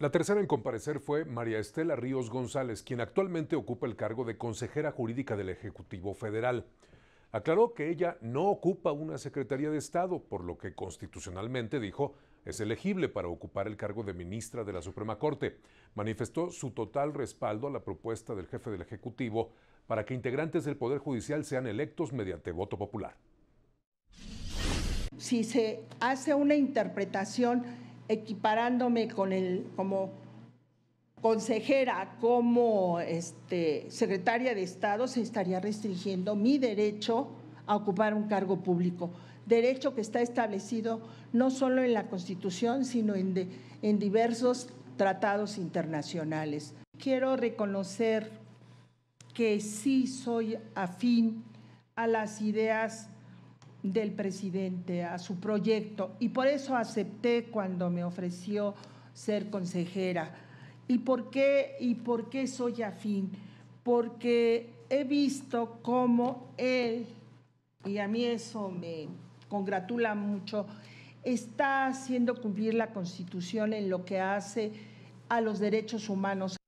La tercera en comparecer fue María Estela Ríos González, quien actualmente ocupa el cargo de consejera jurídica del Ejecutivo Federal. Aclaró que ella no ocupa una Secretaría de Estado, por lo que constitucionalmente dijo es elegible para ocupar el cargo de ministra de la Suprema Corte. Manifestó su total respaldo a la propuesta del jefe del Ejecutivo para que integrantes del Poder Judicial sean electos mediante voto popular. Si se hace una interpretación equiparándome con como consejera, como este, secretaria de Estado, se estaría restringiendo mi derecho a ocupar un cargo público, derecho que está establecido no solo en la Constitución, sino en, en diversos tratados internacionales. Quiero reconocer que sí soy afín a las ideas del presidente, a su proyecto, y por eso acepté cuando me ofreció ser consejera. ¿Y por qué, y por qué soy afín? Porque he visto cómo él, y a mí eso me congratula mucho, está haciendo cumplir la Constitución en lo que hace a los derechos humanos.